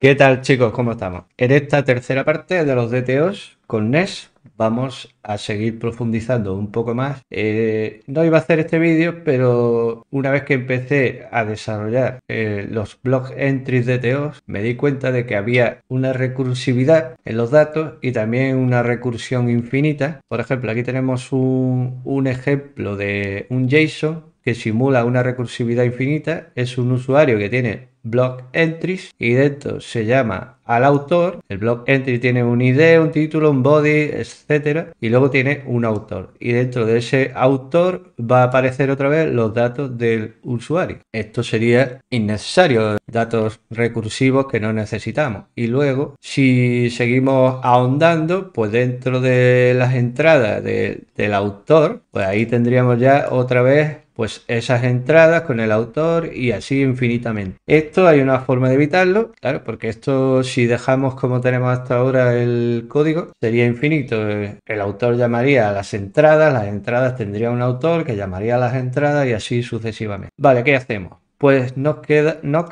¿Qué tal chicos? ¿Cómo estamos? En esta tercera parte de los DTOs con NES vamos a seguir profundizando un poco más. Eh, no iba a hacer este vídeo, pero una vez que empecé a desarrollar eh, los blog entries DTOs, me di cuenta de que había una recursividad en los datos y también una recursión infinita. Por ejemplo, aquí tenemos un ejemplo de un JSON que simula una recursividad infinita es un usuario que tiene block entries y dentro se llama al autor. El block entry tiene un ID, un título, un body, etcétera, y luego tiene un autor. Y dentro de ese autor va a aparecer otra vez los datos del usuario. Esto sería innecesario, datos recursivos que no necesitamos. Y luego, si seguimos ahondando, pues dentro de las entradas del autor, pues ahí tendríamos ya otra vez pues esas entradas con el autor y así infinitamente. Esto hay una forma de evitarlo, claro, porque esto si dejamos como tenemos hasta ahora el código, sería infinito. El autor llamaría a las entradas, las entradas tendría un autor que llamaría a las entradas y así sucesivamente. Vale, ¿qué hacemos? Pues nos,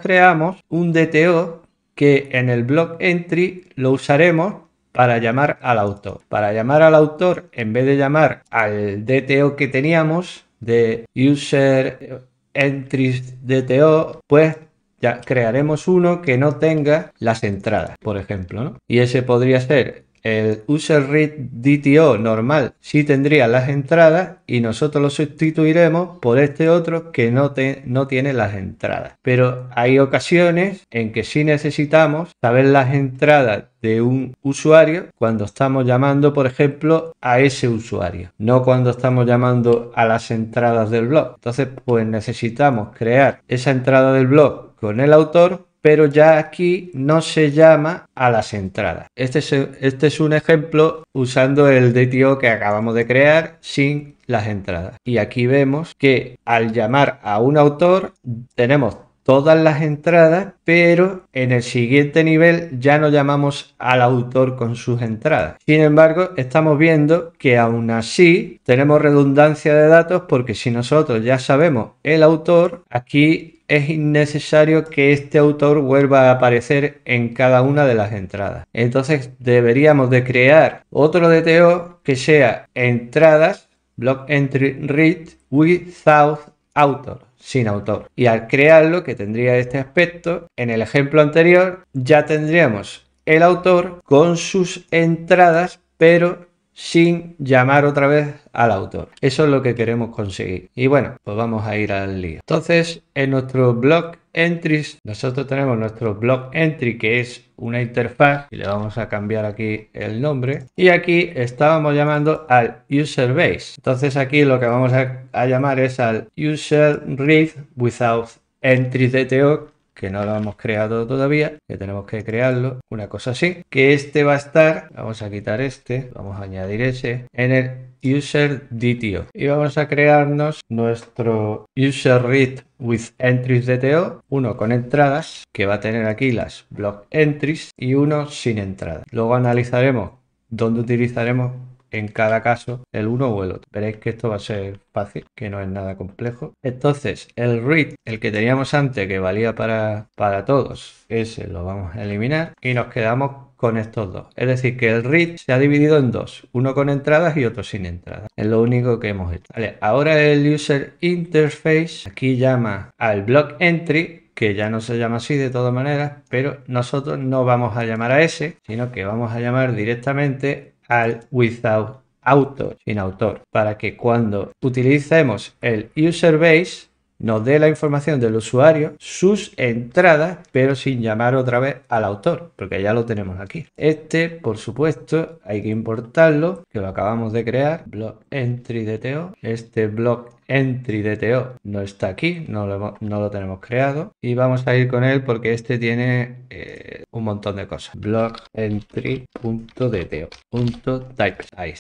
creamos un DTO que en el blog entry lo usaremos para llamar al autor. Para llamar al autor, en vez de llamar al DTO que teníamos, de user entries DTO, pues ya crearemos uno que no tenga las entradas, por ejemplo, ¿no? Y ese podría ser el user read DTO normal sí tendría las entradas y nosotros lo sustituiremos por este otro que no, te, no tiene las entradas. Pero hay ocasiones en que sí necesitamos saber las entradas de un usuario cuando estamos llamando, por ejemplo, a ese usuario, no cuando estamos llamando a las entradas del blog. Entonces, pues necesitamos crear esa entrada del blog con el autor pero ya aquí no se llama a las entradas. Este, este es, un ejemplo usando el DTO que acabamos de crear sin las entradas. Y aquí vemos que al llamar a un autor tenemos todas las entradas, pero en el siguiente nivel ya no llamamos al autor con sus entradas. Sin embargo, estamos viendo que aún así tenemos redundancia de datos porque si nosotros ya sabemos el autor, aquí es innecesario que este autor vuelva a aparecer en cada una de las entradas. Entonces deberíamos de crear otro DTO que sea entradas, block entry read without author, sin autor. Y al crearlo, que tendría este aspecto, en el ejemplo anterior ya tendríamos el autor con sus entradas, pero sin llamar otra vez al autor. Eso es lo que queremos conseguir. Y bueno, pues vamos a ir al lío. Entonces, en nuestro blog entries, nosotros tenemos nuestro blog entry que es una interfaz y le vamos a cambiar aquí el nombre. Y aquí estábamos llamando al user base. Entonces aquí lo que vamos a, llamar es al user read without entry DTO que no lo hemos creado todavía, que tenemos que crearlo, una cosa así, que este va a estar, vamos a quitar este, vamos a añadir ese, en el user DTO y vamos a crearnos nuestro user read with entries DTO, uno con entradas, que va a tener aquí las block entries y uno sin entrada. Luego analizaremos dónde utilizaremos en cada caso el uno o el otro. Veréis que esto va a ser fácil, que no es nada complejo. Entonces, el read, el que teníamos antes, que valía para, para todos, ese lo vamos a eliminar y nos quedamos con estos dos. Es decir, que el read se ha dividido en dos, uno con entradas y otro sin entradas. Es lo único que hemos hecho. Vale, ahora el user interface aquí llama al block entry que ya no se llama así de todas maneras, pero nosotros no vamos a llamar a ese, sino que vamos a llamar directamente al without auto, sin autor, para que cuando utilicemos el user base nos dé la información del usuario, sus entradas, pero sin llamar otra vez al autor, porque ya lo tenemos aquí. Este, por supuesto, hay que importarlo, que lo acabamos de crear, blog entry DTO. Este blog entry DTO no está aquí, no lo, no lo tenemos creado. Y vamos a ir con él porque este tiene eh, un montón de cosas. Blog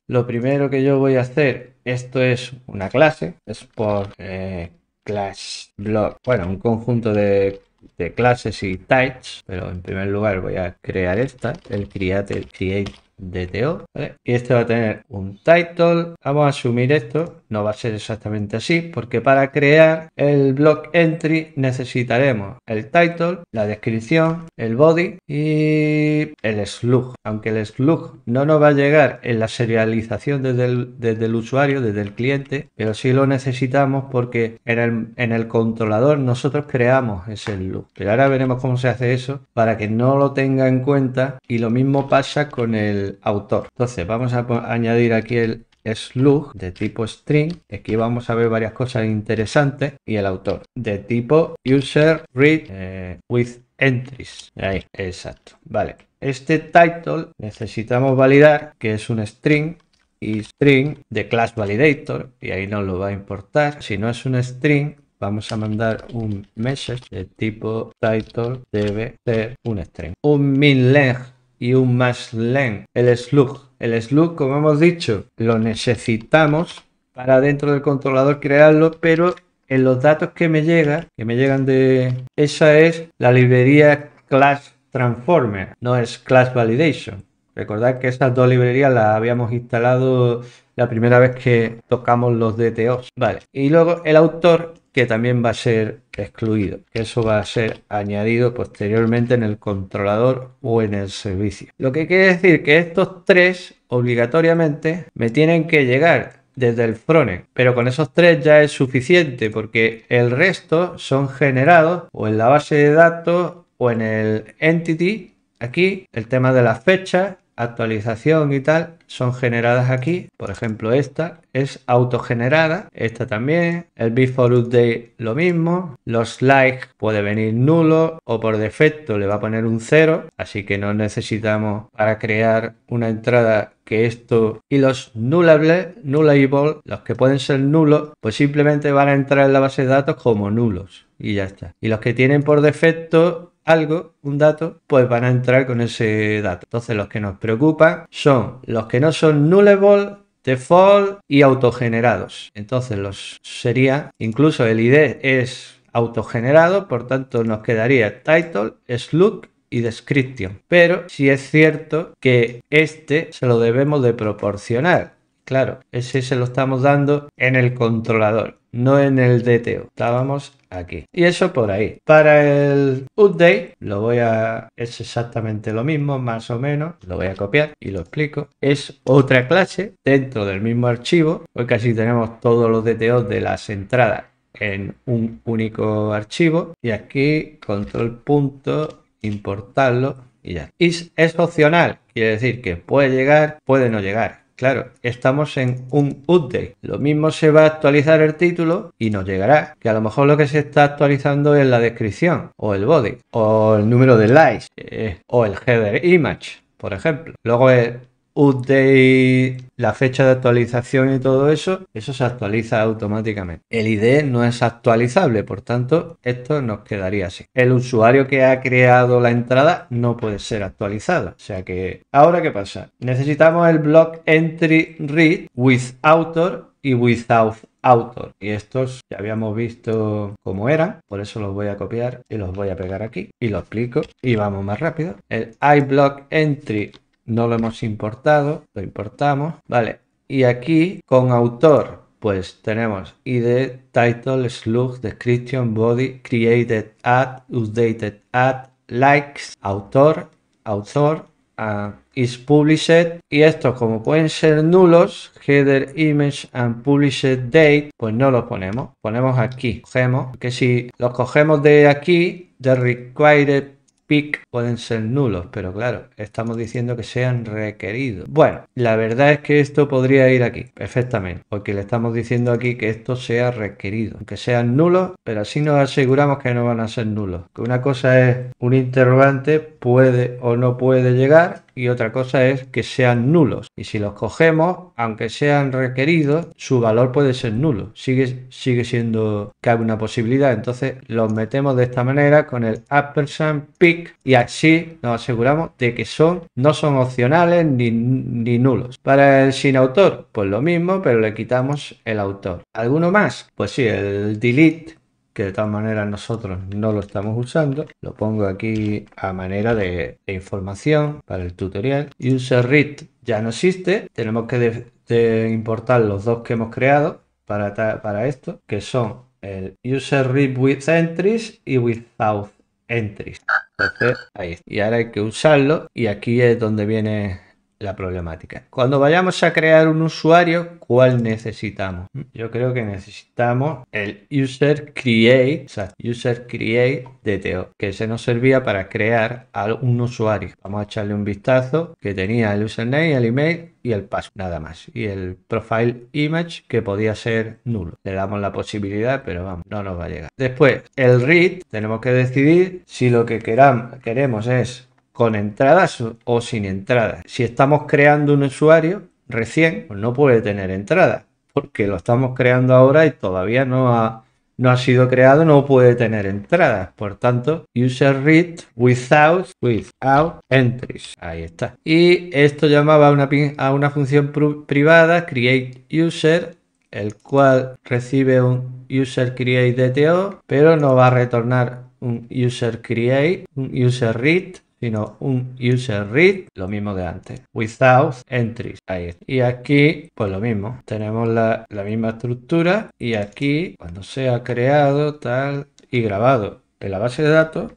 Lo primero que yo voy a hacer, esto es una clase, es por... Eh, class Bueno, un conjunto de, de clases y types, pero en primer lugar voy a crear esta, el create, create DTO, Y este va a tener un title. Vamos a asumir esto, no va a ser exactamente así, porque para crear el block entry necesitaremos el title, la descripción, el body y el slug. Aunque el slug no nos va a llegar en la serialización desde el, usuario, desde el cliente, pero sí lo necesitamos porque en el, en el controlador nosotros creamos ese slug. Pero ahora veremos cómo se hace eso para que no lo tenga en cuenta y lo mismo pasa con el autor. Entonces vamos a añadir aquí el slug de tipo string. Aquí vamos a ver varias cosas interesantes y el autor de tipo user read eh, with entries. Ahí, exacto. Vale. Este title necesitamos validar que es un string y string de class validator y ahí nos lo va a importar. Si no es un string, vamos a mandar un message de tipo title debe ser un string. Un min length y un length, el slug. El slug, como hemos dicho, lo necesitamos para dentro del controlador crearlo, pero en los datos que me llegan, que me llegan de... Esa es la librería Class Transformer, no es Class Validation. Recordad que esas dos librerías las habíamos instalado la primera vez que tocamos los DTOs. Vale. Y luego el autor que también va a ser excluido. Eso va a ser añadido posteriormente en el controlador o en el servicio. Lo que quiere decir que estos tres obligatoriamente me tienen que llegar desde el frone. pero con esos tres ya es suficiente porque el resto son generados o en la base de datos o en el entity. Aquí el tema de las fechas actualización y tal son generadas aquí. Por ejemplo, esta es autogenerada. Esta también. El before update lo mismo. Los likes puede venir nulo o por defecto le va a poner un cero. Así que no necesitamos para crear una entrada que esto y los nullable, nullable, los que pueden ser nulos, pues simplemente van a entrar en la base de datos como nulos y ya está. Y los que tienen por defecto algo, un dato, pues van a entrar con ese dato. Entonces los que nos preocupan son los que no son nullable, default y autogenerados. Entonces los sería, incluso el ID es autogenerado, por tanto nos quedaría title, slug y description. Pero si es cierto que este se lo debemos de proporcionar. Claro, ese se lo estamos dando en el controlador, no en el DTO. Estábamos aquí. Y eso por ahí. Para el update lo voy a... es exactamente lo mismo, más o menos. Lo voy a copiar y lo explico. Es otra clase dentro del mismo archivo. porque casi tenemos todos los DTO de las entradas en un único archivo. Y aquí control punto, importarlo y ya. Y es opcional, quiere decir que puede llegar, puede no llegar Claro, estamos en un update. Lo mismo se va a actualizar el título y nos llegará. Que a lo mejor lo que se está actualizando es la descripción, o el body, o el número de likes, eh, o el header image, por ejemplo. Luego es update, la fecha de actualización y todo eso, eso se actualiza automáticamente. El ID no es actualizable, por tanto, esto nos quedaría así. El usuario que ha creado la entrada no puede ser actualizada. O sea que, ¿ahora qué pasa? Necesitamos el block entry read with author y without author. Y estos ya habíamos visto cómo eran, por eso los voy a copiar y los voy a pegar aquí y lo explico. y vamos más rápido. El iBlock entry no lo hemos importado, lo importamos, ¿vale? Y aquí con autor, pues tenemos id, title, slug, description, body, created at, updated at, likes, autor, author, ah, is published y estos como pueden ser nulos header image and published date pues no los ponemos ponemos aquí cogemos que si los cogemos de aquí the required PIC pueden ser nulos, pero claro, estamos diciendo que sean requeridos. Bueno, la verdad es que esto podría ir aquí, perfectamente, porque le estamos diciendo aquí que esto sea requerido, que sean nulos, pero así nos aseguramos que no van a ser nulos. Que una cosa es un interrogante puede o no puede llegar y otra cosa es que sean nulos. Y si los cogemos, aunque sean requeridos, su valor puede ser nulo. Sigue, sigue siendo hay una posibilidad. Entonces los metemos de esta manera con el ampersand pick y así nos aseguramos de que son, no son opcionales ni, nulos. Para el sin autor, pues lo mismo, pero le quitamos el autor. ¿Alguno más? Pues sí, el delete que de todas maneras nosotros no lo estamos usando. Lo pongo aquí a manera de, información para el tutorial. User read ya no existe. Tenemos que importar los dos que hemos creado para, para esto, que son el user read with entries y without entries ahí. Y ahora hay que usarlo y aquí es donde viene la problemática. Cuando vayamos a crear un usuario, ¿cuál necesitamos? Yo creo que necesitamos el user create, user create DTO, que se nos servía para crear algún un usuario. Vamos a echarle un vistazo que tenía el username, el email y el password, nada más. Y el profile image que podía ser nulo. Le damos la posibilidad, pero vamos, no nos va a llegar. Después, el read, tenemos que decidir si lo que queramos, queremos es con entradas o sin entradas. Si estamos creando un usuario recién, pues no puede tener entradas, porque lo estamos creando ahora y todavía no ha, no ha sido creado, no puede tener entradas. Por tanto, user read without, without entries. Ahí está. Y esto llamaba a una, a una función privada, create user, el cual recibe un user create DTO, pero no va a retornar un user create, un user read sino un user read, lo mismo de antes, without entries. Ahí Y aquí, pues lo mismo, tenemos la, misma estructura y aquí, cuando sea creado, tal y grabado en la base de datos,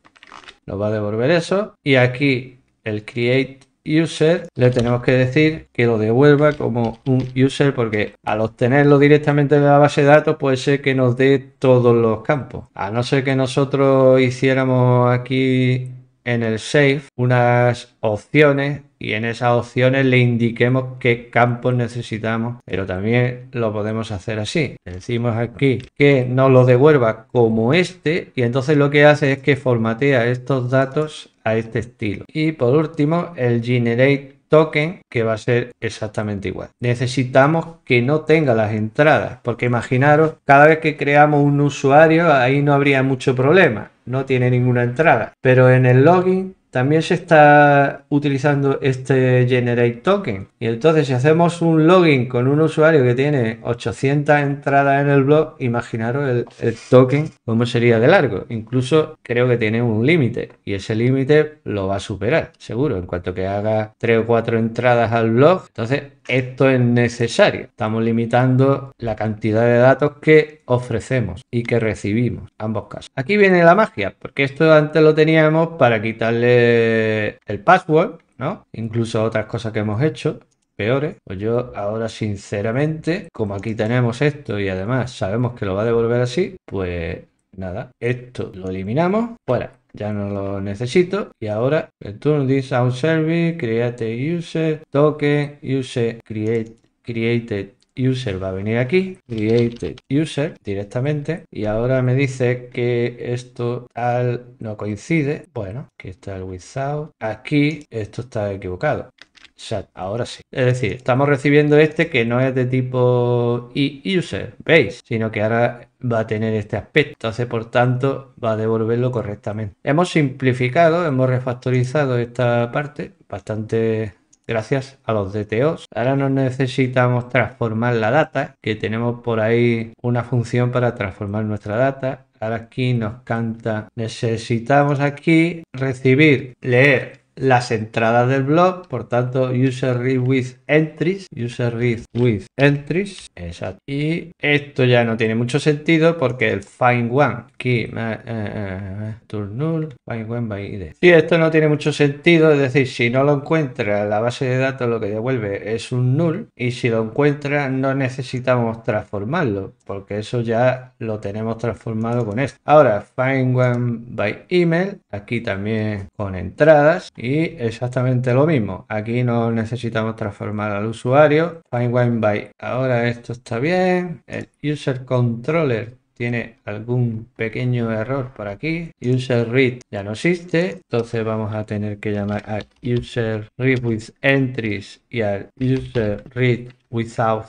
nos va a devolver eso. Y aquí, el create user le tenemos que decir que lo devuelva como un user porque al obtenerlo directamente de la base de datos puede ser que nos dé todos los campos a no ser que nosotros hiciéramos aquí en el save unas opciones y en esas opciones le indiquemos qué campos necesitamos, pero también lo podemos hacer así. decimos aquí que nos lo devuelva como este y entonces lo que hace es que formatea estos datos a este estilo. Y por último, el generate token que va a ser exactamente igual. Necesitamos que no tenga las entradas, porque imaginaros, cada vez que creamos un usuario, ahí no habría mucho problema no tiene ninguna entrada. Pero en el login también se está utilizando este generate token. Y entonces si hacemos un login con un usuario que tiene 800 entradas en el blog, imaginaros el, token cómo sería de largo. Incluso creo que tiene un límite y ese límite lo va a superar, seguro, en cuanto que haga 3 o 4 entradas al blog. Entonces esto es necesario. Estamos limitando la cantidad de datos que ofrecemos y que recibimos, ambos casos. Aquí viene la magia, porque esto antes lo teníamos para quitarle el password, ¿no? Incluso otras cosas que hemos hecho peores. Pues yo ahora sinceramente, como aquí tenemos esto y además sabemos que lo va a devolver así, pues nada, esto lo eliminamos, fuera. Ya no lo necesito. Y ahora, turn this out service, create user, token, use create, created user va a venir aquí, create user directamente, y ahora me dice que esto tal no coincide. Bueno, que está el without, aquí esto está equivocado. sea, ahora sí. Es decir, estamos recibiendo este que no es de tipo e user, ¿veis? Sino que ahora va a tener este aspecto. Entonces, por tanto, va a devolverlo correctamente. Hemos simplificado, hemos refactorizado esta parte bastante gracias a los DTOs. Ahora nos necesitamos transformar la data, que tenemos por ahí una función para transformar nuestra data. Ahora aquí nos canta, necesitamos aquí recibir, leer las entradas del blog, por tanto, user read with entries, user read with entries, exacto. Y esto ya no tiene mucho sentido porque el find one, key, eh, eh, eh null, find one by id. y esto no tiene mucho sentido, es decir, si no lo encuentra la base de datos lo que devuelve es un null y si lo encuentra no necesitamos transformarlo porque eso ya lo tenemos transformado con esto. Ahora, find one by email, aquí también con entradas y y exactamente lo mismo. Aquí no necesitamos transformar al usuario. Find one by. Ahora esto está bien. El user controller tiene algún pequeño error por aquí. User read ya no existe. Entonces vamos a tener que llamar a user read with entries y al user read without,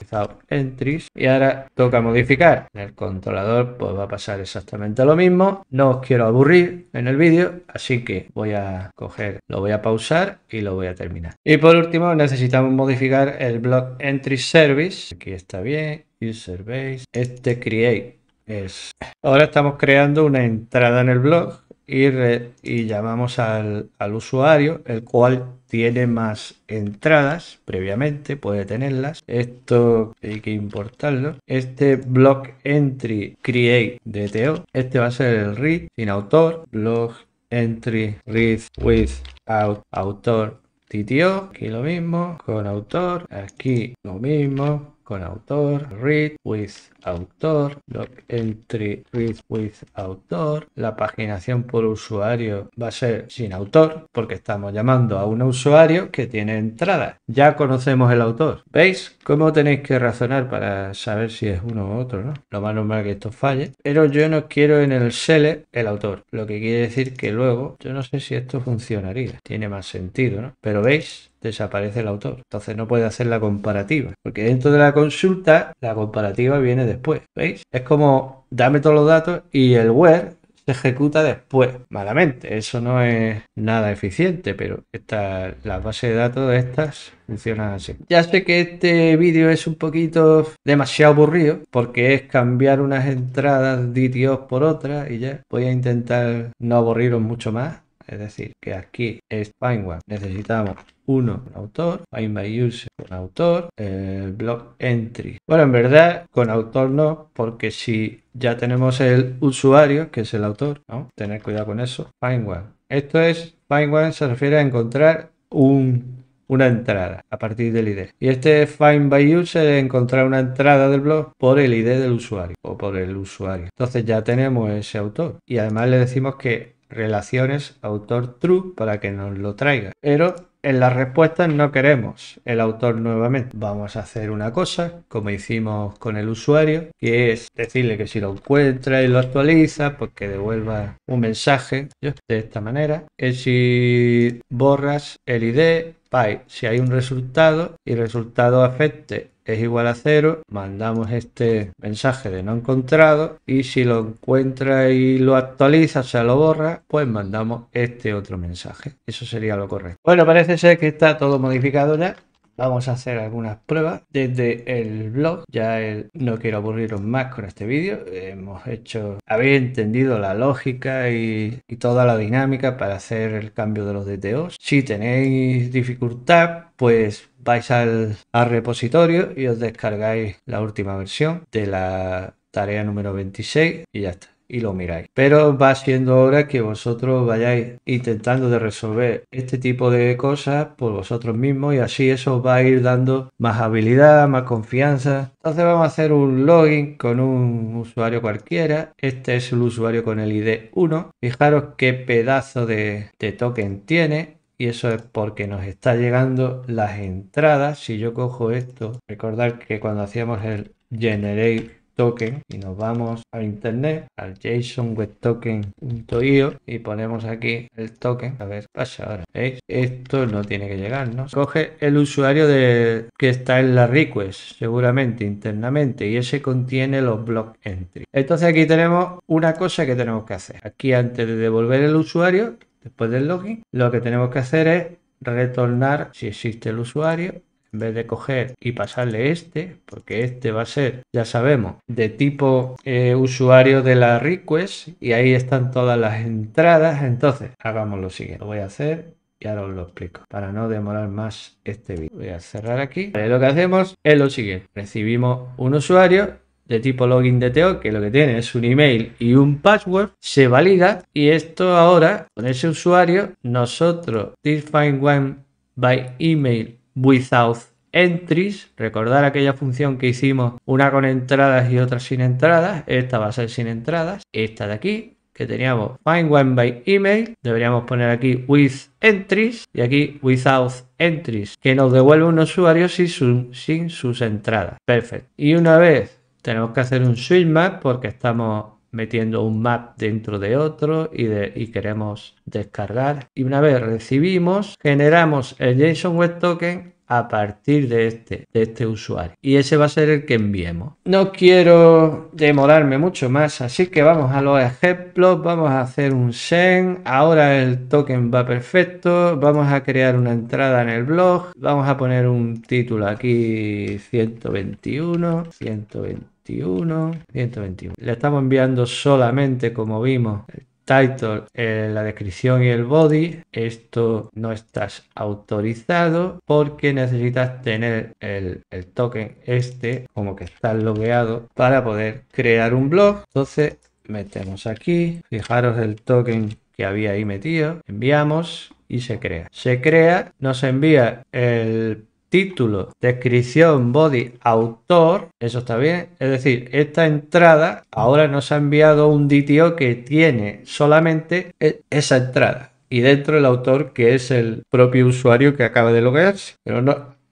entries. Y ahora toca modificar. En el controlador pues va a pasar exactamente lo mismo. No os quiero aburrir en el vídeo, así que voy a coger, lo voy a pausar y lo voy a terminar. Y por último necesitamos modificar el blog entry service. Aquí está bien, user base, este create. Es. Ahora estamos creando una entrada en el blog y, y llamamos al, usuario, el cual tiene más entradas previamente, puede tenerlas. Esto hay que importarlo. Este blog entry create DTO, este va a ser el read sin autor, blog entry read out autor TTO, aquí lo mismo, con autor, aquí lo mismo, con autor, read with autor, log entry read with autor, la paginación por usuario va a ser sin autor porque estamos llamando a un usuario que tiene entrada. Ya conocemos el autor. ¿Veis cómo tenéis que razonar para saber si es uno u otro? ¿no? Lo más normal que esto falle. Pero yo no quiero en el seller el autor, lo que quiere decir que luego, yo no sé si esto funcionaría. Tiene más sentido, ¿no? Pero veis, desaparece el autor. Entonces no puede hacer la comparativa, porque dentro de la consulta la comparativa viene después. ¿Veis? Es como dame todos los datos y el web se ejecuta después. Malamente, eso no es nada eficiente, pero esta, la base de datos estas funcionan así. Ya sé que este vídeo es un poquito demasiado aburrido porque es cambiar unas entradas DTO por otras y ya voy a intentar no aburriros mucho más es decir, que aquí es FindOne. Necesitamos uno con autor, Find by User con autor, el blog entry. Bueno, en verdad con autor no, porque si ya tenemos el usuario, que es el autor, ¿no? Tener cuidado con eso. Find Esto es, find se refiere a encontrar un, una entrada a partir del ID. Y este find by user es encontrar una entrada del blog por el ID del usuario o por el usuario. Entonces ya tenemos ese autor y además le decimos que relaciones autor true para que nos lo traiga. Pero en las respuestas no queremos el autor nuevamente. Vamos a hacer una cosa, como hicimos con el usuario, que es decirle que si lo encuentra y lo actualiza, porque pues devuelva un mensaje de esta manera. Que si borras el ID, si hay un resultado y resultado afecte es igual a cero, mandamos este mensaje de no encontrado y si lo encuentra y lo actualiza, o sea, lo borra, pues mandamos este otro mensaje. Eso sería lo correcto. Bueno, parece ser que está todo modificado ya. Vamos a hacer algunas pruebas desde el blog. Ya no quiero aburriros más con este vídeo. Hemos hecho, habéis entendido la lógica y, toda la dinámica para hacer el cambio de los DTOs. Si tenéis dificultad, pues vais al repositorio y os descargáis la última versión de la tarea número 26 y ya está y lo miráis. Pero va siendo hora que vosotros vayáis intentando de resolver este tipo de cosas por vosotros mismos y así eso va a ir dando más habilidad, más confianza. Entonces vamos a hacer un login con un usuario cualquiera. Este es el usuario con el ID 1. Fijaros qué pedazo de, token tiene y eso es porque nos está llegando las entradas. Si yo cojo esto, recordar que cuando hacíamos el generate token y nos vamos a internet, al JSON Web Token.io y ponemos aquí el token. A ver, pasa ahora. Esto no tiene que llegar, ¿no? Coge el usuario de que está en la request, seguramente internamente, y ese contiene los block entry. Entonces aquí tenemos una cosa que tenemos que hacer. Aquí antes de devolver el usuario, después del login, lo que tenemos que hacer es retornar si existe el usuario en vez de coger y pasarle este, porque este va a ser, ya sabemos, de tipo eh, usuario de la request y ahí están todas las entradas. Entonces, hagamos lo siguiente. Lo voy a hacer y ahora os lo explico para no demorar más este vídeo. Voy a cerrar aquí. lo que hacemos es lo siguiente. Recibimos un usuario de tipo login de Teo, que lo que tiene es un email y un password, se valida y esto ahora con ese usuario nosotros define one by email without entries, recordar aquella función que hicimos, una con entradas y otra sin entradas, esta va a ser sin entradas, esta de aquí, que teníamos find one by email, deberíamos poner aquí with entries y aquí without entries, que nos devuelve un usuario sin, sin sus entradas. Perfecto. Y una vez tenemos que hacer un switch map porque estamos metiendo un map dentro de otro y, de, queremos descargar. Y una vez recibimos, generamos el JSON Web Token a partir de este, de este usuario. Y ese va a ser el que enviemos. No quiero demorarme mucho más, así que vamos a los ejemplos. Vamos a hacer un send. Ahora el token va perfecto. Vamos a crear una entrada en el blog. Vamos a poner un título aquí 121, 121. 121. Le estamos enviando solamente, como vimos, title, eh, la descripción y el body. Esto no estás autorizado porque necesitas tener el, el token este como que está logueado para poder crear un blog. Entonces metemos aquí, fijaros el token que había ahí metido, enviamos y se crea. Se crea, nos envía el título, descripción, body, autor, eso está bien. Es decir, esta entrada ahora nos ha enviado un DTO que tiene solamente e, esa entrada y dentro el autor que es el propio usuario que acaba de loguearse. Pero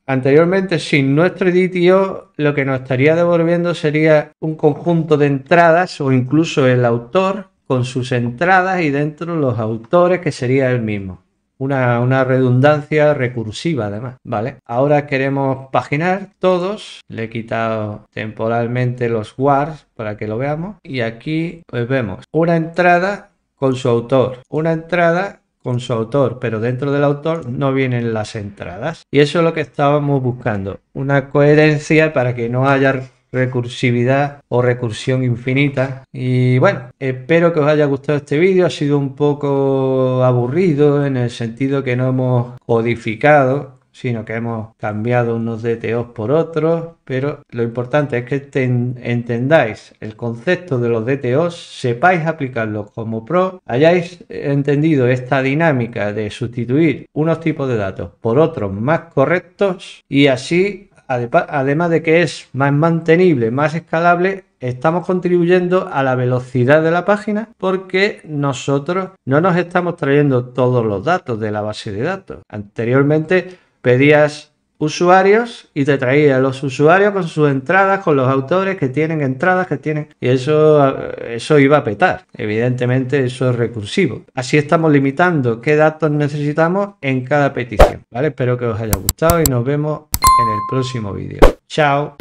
anteriormente sin nuestro DTO lo que nos estaría devolviendo sería un conjunto de entradas o incluso el autor con sus entradas y dentro los autores que sería el mismo una, redundancia recursiva además, ¿vale? Ahora queremos paginar todos, le he quitado temporalmente los wars para que lo veamos y aquí pues, vemos una entrada con su autor, una entrada con su autor, pero dentro del autor no vienen las entradas. Y eso es lo que estábamos buscando, una coherencia para que no haya recursividad o recursión infinita. Y bueno, espero que os haya gustado este vídeo. Ha sido un poco aburrido en el sentido que no hemos codificado sino que hemos cambiado unos DTOs por otros, pero lo importante es que entendáis el concepto de los DTOs, sepáis aplicarlos como pro, hayáis entendido esta dinámica de sustituir unos tipos de datos por otros más correctos y así además de que es más mantenible, más escalable, estamos contribuyendo a la velocidad de la página porque nosotros no nos estamos trayendo todos los datos de la base de datos. Anteriormente pedías usuarios y te traía los usuarios con sus entradas, con los autores que tienen entradas, que tienen... Y eso, eso iba a petar. Evidentemente eso es recursivo. Así estamos limitando qué datos necesitamos en cada petición. Espero que os haya gustado y nos vemos en el próximo vídeo. Chao.